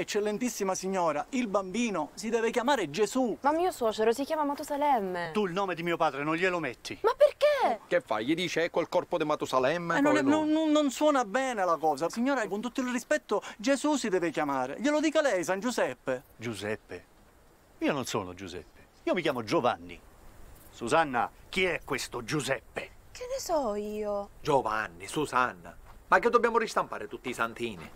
Eccellentissima signora, il bambino si deve chiamare Gesù. Ma mio suocero si chiama Matusalemme. Tu il nome di mio padre non glielo metti. Ma perché? Che fai? Gli dice ecco eh, il corpo di Matusalemme? Eh, non, è, non, non, suona bene la cosa. Signora, con tutto il rispetto, Gesù si deve chiamare. Glielo dica lei, San Giuseppe. Giuseppe? Io non sono Giuseppe. Io mi chiamo Giovanni. Susanna, chi è questo Giuseppe? Che ne so io? Giovanni, Susanna. Ma che dobbiamo ristampare tutti i santini?